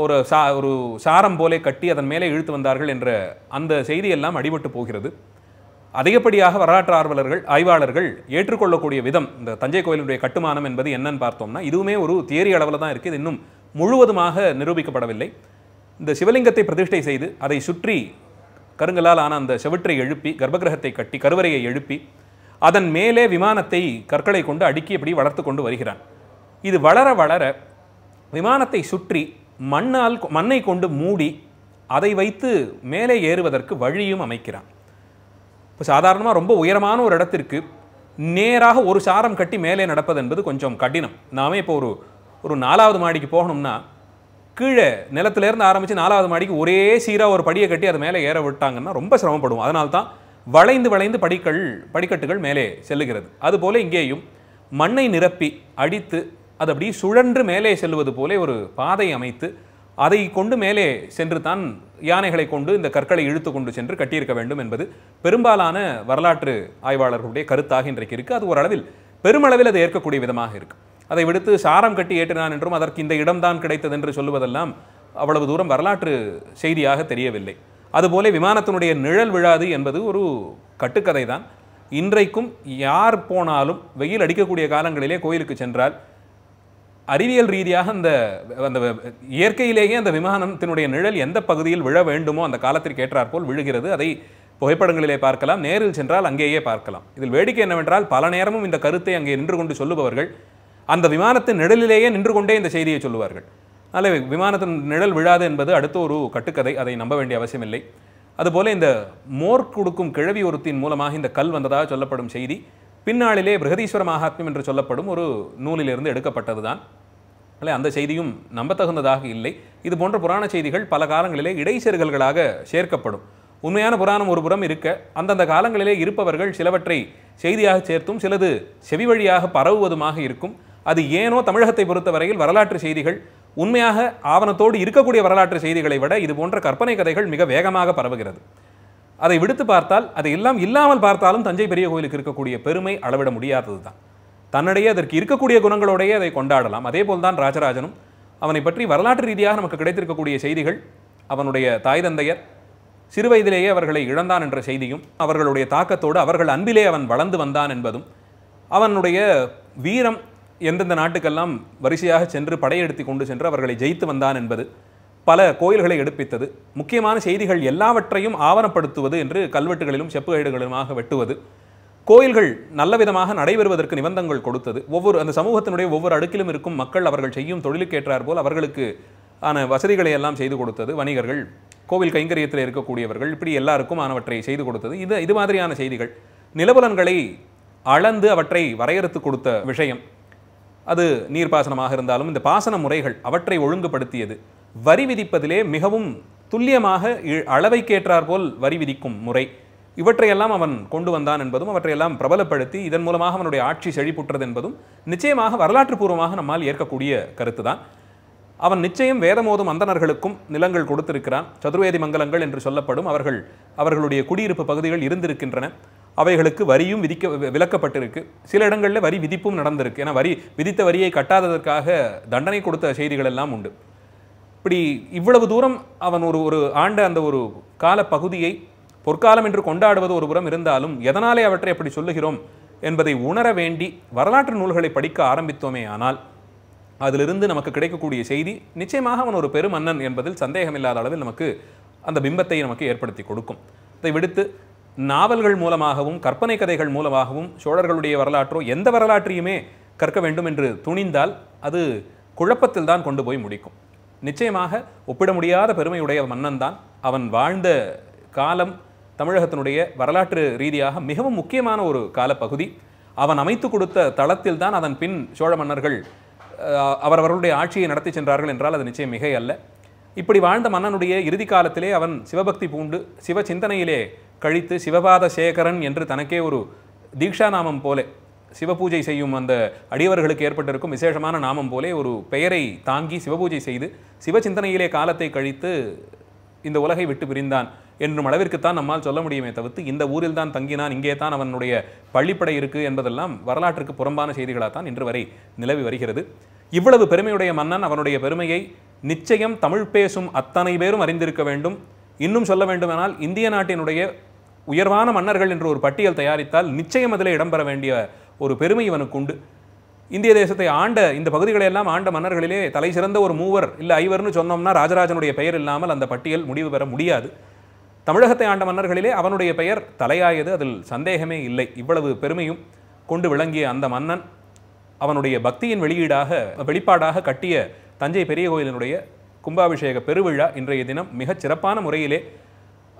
ஒரு சா ஒரு சாரம் போலே கட்டி அதன் மேலே இழுத்து வந்தார்கள் என்ற அந்த செய்தியெல்லாம் அடிபட்டு போகிறது அதிகப்படியாக வரலாற்று ஆர்வலர்கள் ஆய்வாளர்கள் ஏற்றுக்கொள்ளக்கூடிய விதம் இந்த தஞ்சை கோயிலுடைய கட்டுமானம் என்பது என்னன்னு பார்த்தோம்னா இதுவுமே ஒரு தியரி அளவில் தான் இருக்குது இன்னும் முழுவதுமாக நிரூபிக்கப்படவில்லை இந்த சிவலிங்கத்தை பிரதிஷ்டை செய்து அதை சுற்றி கருங்கலால் ஆன அந்த செவற்றை எழுப்பி கர்ப்பகிரகத்தை கட்டி கருவறையை எழுப்பி அதன் மேலே விமானத்தை கற்களை கொண்டு அடுக்கியபடி வளர்த்து கொண்டு வருகிறான் இது வளர வளர விமானத்தை சுற்றி மண்ணால் மண்ணை கொண்டு மூடி அதை வைத்து மேலே ஏறுவதற்கு வழியும் அமைக்கிறான் இப்போ சாதாரணமாக ரொம்ப உயரமான ஒரு இடத்திற்கு நேராக ஒரு சாரம் கட்டி மேலே நடப்பது என்பது கொஞ்சம் கடினம் நாமே இப்போ ஒரு ஒரு நாலாவது மாடிக்கு போகணும்னா கீழே நிலத்திலேருந்து ஆரம்பித்து நாலாவது மாடிக்கு ஒரே சீராக ஒரு படியை கட்டி அது மேலே ஏற விட்டாங்கன்னா ரொம்ப சிரமப்படுவோம் அதனால்தான் வளைந்து வளைந்து படிக்கள் படிக்கட்டுகள் மேலே செல்லுகிறது அதுபோல் இங்கேயும் மண்ணை நிரப்பி அடித்து அது அப்படியே சுழன்று மேலே செல்வது போலே ஒரு பாதை அமைத்து அதை கொண்டு மேலே சென்று தான் யானைகளை கொண்டு இந்த கற்களை இழுத்து கொண்டு சென்று கட்டியிருக்க வேண்டும் என்பது பெரும்பாலான வரலாற்று ஆய்வாளர்களுடைய கருத்தாக இன்றைக்கு இருக்குது அது ஓரளவில் பெருமளவில் அதை ஏற்கக்கூடிய விதமாக இருக்குது அதை விடுத்து சாரம் கட்டி ஏற்றினான் என்றும் அதற்கு இந்த இடம்தான் கிடைத்தது என்று சொல்லுவதெல்லாம் அவ்வளவு தூரம் வரலாற்று செய்தியாக தெரியவில்லை அதுபோல விமானத்தினுடைய நிழல் விழாது என்பது ஒரு கட்டுக்கதை தான் இன்றைக்கும் யார் போனாலும் வெயில் அடிக்கக்கூடிய காலங்களிலே கோயிலுக்கு சென்றால் அறிவியல் ரீதியாக அந்த அந்த இயற்கையிலேயே அந்த விமானத்தினுடைய நிழல் எந்த பகுதியில் விழ வேண்டுமோ அந்த காலத்திற்கு ஏற்றாற்போல் விழுகிறது அதை புகைப்படங்களிலே பார்க்கலாம் நேரில் சென்றால் அங்கேயே பார்க்கலாம் இதில் வேடிக்கை என்னவென்றால் பல நேரமும் இந்த கருத்தை அங்கே நின்று கொண்டு சொல்லுபவர்கள் அந்த விமானத்தின் நிழலிலேயே நின்று கொண்டே இந்த செய்தியை சொல்லுவார்கள் அல்ல விமானத்தின் நிழல் விழாது என்பது அடுத்த ஒரு கட்டுக்கதை அதை நம்ப வேண்டிய அவசியமில்லை அதுபோல் இந்த மோர் கொடுக்கும் கிழவி ஒருத்தின் மூலமாக இந்த கல் வந்ததாக சொல்லப்படும் செய்தி பின்னாளிலே பிரகதீஸ்வர மகாத்மியம் என்று சொல்லப்படும் ஒரு நூலிலிருந்து எடுக்கப்பட்டது தான் அல்ல அந்த செய்தியும் நம்பத்தகுந்ததாக இல்லை இது போன்ற புராண செய்திகள் பல காலங்களிலே இடைச்செருகல்களாக சேர்க்கப்படும் உண்மையான புராணம் ஒரு புறம் இருக்க அந்தந்த காலங்களிலே இருப்பவர்கள் சிலவற்றை செய்தியாக சேர்த்தும் சிலது செவி வழியாக பரவுவதுமாக இருக்கும் அது ஏனோ தமிழகத்தை பொறுத்தவரையில் வரலாற்று செய்திகள் உண்மையாக ஆவணத்தோடு இருக்கக்கூடிய வரலாற்று செய்திகளை விட இது போன்ற கற்பனை கதைகள் மிக வேகமாக பரவுகிறது அதை விடுத்து பார்த்தால் அதை எல்லாம் இல்லாமல் பார்த்தாலும் தஞ்சை பெரிய கோயிலுக்கு இருக்கக்கூடிய பெருமை அளவிட முடியாதது தான் அதற்கு இருக்கக்கூடிய குணங்களோடையே அதை கொண்டாடலாம் அதே போல்தான் ராஜராஜனும் அவனை பற்றி வரலாற்று ரீதியாக நமக்கு கிடைத்திருக்கக்கூடிய செய்திகள் அவனுடைய தாய் தந்தையர் சிறுவயதிலேயே அவர்களை இழந்தான் என்ற செய்தியும் அவர்களுடைய தாக்கத்தோடு அவர்கள் அன்பிலே அவன் வளர்ந்து வந்தான் என்பதும் அவனுடைய வீரம் எந்தெந்த நாட்டுக்கெல்லாம் வரிசையாக சென்று படையெடுத்து கொண்டு சென்று அவர்களை ஜெயித்து வந்தான் என்பது பல கோயில்களை எடுப்பித்தது முக்கியமான செய்திகள் எல்லாவற்றையும் ஆவணப்படுத்துவது என்று கல்வெட்டுகளிலும் செப்புகேடுகளிலுமாக வெட்டுவது கோயில்கள் நல்ல விதமாக நடைபெறுவதற்கு நிபந்தங்கள் கொடுத்தது ஒவ்வொரு அந்த சமூகத்தினுடைய ஒவ்வொரு அடுக்கிலும் இருக்கும் மக்கள் அவர்கள் செய்யும் தொழிலுக்கேற்றார் போல் அவர்களுக்கு ஆன வசதிகளை எல்லாம் செய்து கொடுத்தது வணிகர்கள் கோவில் கைங்கரியத்தில் இருக்கக்கூடியவர்கள் இப்படி எல்லாருக்கும் ஆனவற்றை செய்து கொடுத்தது இது இது மாதிரியான செய்திகள் நிலபுலன்களை அளந்து அவற்றை வரையறுத்து கொடுத்த விஷயம் அது நீர்ப்பாசனமாக இருந்தாலும் இந்த பாசன முறைகள் அவற்றை ஒழுங்குபடுத்தியது வரி விதிப்பதிலே மிகவும் துல்லியமாக அளவை போல் வரி விதிக்கும் முறை இவற்றையெல்லாம் அவன் கொண்டு வந்தான் என்பதும் அவற்றையெல்லாம் பிரபலப்படுத்தி இதன் மூலமாக அவனுடைய ஆட்சி செழிப்புற்றது என்பதும் நிச்சயமாக வரலாற்று பூர்வமாக நம்மால் ஏற்கக்கூடிய கருத்து அவன் நிச்சயம் வேதமோதும் அந்தனர்களுக்கும் நிலங்கள் கொடுத்திருக்கிறான் சதுர்வேதி மங்கலங்கள் என்று சொல்லப்படும் அவர்கள் அவர்களுடைய குடியிருப்பு பகுதிகள் இருந்திருக்கின்றன அவைகளுக்கு வரியும் விதிக்க விலக்கப்பட்டிருக்கு சில இடங்களில் வரி விதிப்பும் நடந்திருக்கு ஏன்னா வரி விதித்த வரியை கட்டாததற்காக தண்டனை கொடுத்த செய்திகள் எல்லாம் உண்டு இப்படி இவ்வளவு தூரம் அவன் ஒரு ஒரு ஆண்ட அந்த ஒரு கால பகுதியை பொற்காலம் என்று கொண்டாடுவது ஒரு புறம் இருந்தாலும் எதனாலே அவற்றை அப்படி சொல்லுகிறோம் என்பதை உணர வேண்டி வரலாற்று நூல்களை படிக்க ஆரம்பித்தோமே ஆனால் அதிலிருந்து நமக்கு கிடைக்கக்கூடிய செய்தி நிச்சயமாக அவன் ஒரு பெருமன்னன் என்பதில் சந்தேகமில்லாத அளவில் நமக்கு அந்த பிம்பத்தை நமக்கு ஏற்படுத்தி கொடுக்கும் இதை விடுத்து நாவல்கள் மூலமாகவும் கற்பனை கதைகள் மூலமாகவும் சோழர்களுடைய வரலாற்றோ எந்த வரலாற்றையுமே கற்க வேண்டும் என்று துணிந்தால் அது குழப்பத்தில் தான் கொண்டு போய் முடிக்கும் நிச்சயமாக ஒப்பிட முடியாத பெருமையுடைய மன்னன் தான் அவன் வாழ்ந்த காலம் தமிழகத்தினுடைய வரலாற்று ரீதியாக மிகவும் முக்கியமான ஒரு காலப்பகுதி அவன் அமைத்து கொடுத்த தளத்தில் தான் அதன் பின் சோழ மன்னர்கள் அவரவர்களுடைய ஆட்சியை நடத்தி சென்றார்கள் என்றால் அது நிச்சயம் மிகை அல்ல இப்படி வாழ்ந்த மன்னனுடைய இறுதி காலத்திலே அவன் சிவபக்தி பூண்டு சிவ சிந்தனையிலே கழித்து சிவபாத சேகரன் என்று தனக்கே ஒரு தீக்ஷா நாமம் போல சிவபூஜை செய்யும் அந்த அடியவர்களுக்கு ஏற்பட்டிருக்கும் விசேஷமான நாமம் போலே ஒரு பெயரை தாங்கி சிவபூஜை செய்து சிவச்சிந்தனையிலே காலத்தை கழித்து இந்த உலகை விட்டு பிரிந்தான் என்னும் அளவிற்குத்தான் நம்மால் சொல்ல முடியுமே தவிர்த்து இந்த ஊரில் தான் தங்கினான் இங்கே தான் அவனுடைய பள்ளிப்படை இருக்குது என்பதெல்லாம் வரலாற்றுக்கு புறம்பான செய்திகளாகத்தான் இன்று வரை நிலவி வருகிறது இவ்வளவு பெருமையுடைய மன்னன் அவனுடைய பெருமையை நிச்சயம் தமிழ் பேசும் அத்தனை பேரும் அறிந்திருக்க வேண்டும் இன்னும் சொல்ல வேண்டுமானால் இந்திய நாட்டினுடைய உயர்வான மன்னர்கள் என்று ஒரு பட்டியல் தயாரித்தால் நிச்சயம் அதில் இடம்பெற வேண்டிய ஒரு பெருமை இவனுக்கு உண்டு இந்திய தேசத்தை ஆண்ட இந்த பகுதிகளையெல்லாம் ஆண்ட மன்னர்களிலே தலை சிறந்த ஒரு மூவர் இல்லை ஐவர்னு சொன்னோம்னா ராஜராஜனுடைய பெயர் இல்லாமல் அந்த பட்டியல் முடிவு பெற முடியாது தமிழகத்தை ஆண்ட மன்னர்களிலே அவனுடைய பெயர் தலையாயது அதில் சந்தேகமே இல்லை இவ்வளவு பெருமையும் கொண்டு விளங்கிய அந்த மன்னன் அவனுடைய பக்தியின் வெளியீடாக வெளிப்பாடாக கட்டிய தஞ்சை பெரிய கோயிலினுடைய கும்பாபிஷேக பெருவிழா இன்றைய தினம் மிகச் சிறப்பான முறையிலே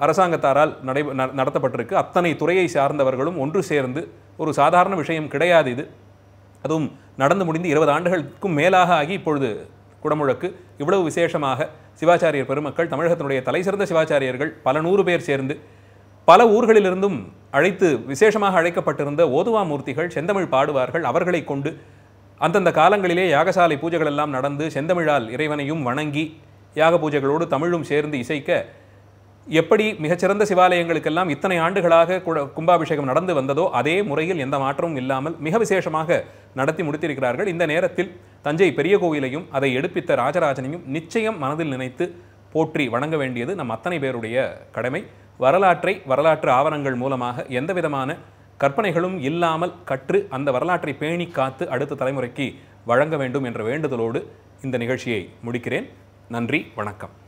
அரசாங்கத்தாரால் நடை நடத்தப்பட்டிருக்கு அத்தனை துறையை சார்ந்தவர்களும் ஒன்று சேர்ந்து ஒரு சாதாரண விஷயம் கிடையாது இது அதுவும் நடந்து முடிந்து இருபது ஆண்டுகளுக்கும் மேலாக ஆகி இப்பொழுது குடமுழக்கு இவ்வளவு விசேஷமாக சிவாச்சாரியர் பெருமக்கள் தமிழகத்தினுடைய தலை சிறந்த சிவாச்சாரியர்கள் பல நூறு பேர் சேர்ந்து பல ஊர்களிலிருந்தும் அழைத்து விசேஷமாக அழைக்கப்பட்டிருந்த ஓதுவா மூர்த்திகள் செந்தமிழ் பாடுவார்கள் அவர்களை கொண்டு அந்தந்த காலங்களிலே யாகசாலை பூஜைகள் எல்லாம் நடந்து செந்தமிழால் இறைவனையும் வணங்கி யாக பூஜைகளோடு தமிழும் சேர்ந்து இசைக்க எப்படி மிகச்சிறந்த சிவாலயங்களுக்கெல்லாம் இத்தனை ஆண்டுகளாக கும்பாபிஷேகம் நடந்து வந்ததோ அதே முறையில் எந்த மாற்றமும் இல்லாமல் மிக விசேஷமாக நடத்தி முடித்திருக்கிறார்கள் இந்த நேரத்தில் தஞ்சை பெரிய கோவிலையும் அதை எடுப்பித்த ராஜராஜனையும் நிச்சயம் மனதில் நினைத்து போற்றி வணங்க வேண்டியது நம் அத்தனை பேருடைய கடமை வரலாற்றை வரலாற்று ஆவணங்கள் மூலமாக எந்த விதமான கற்பனைகளும் இல்லாமல் கற்று அந்த வரலாற்றை பேணி காத்து அடுத்த தலைமுறைக்கு வழங்க வேண்டும் என்ற வேண்டுதலோடு இந்த நிகழ்ச்சியை முடிக்கிறேன் நன்றி வணக்கம்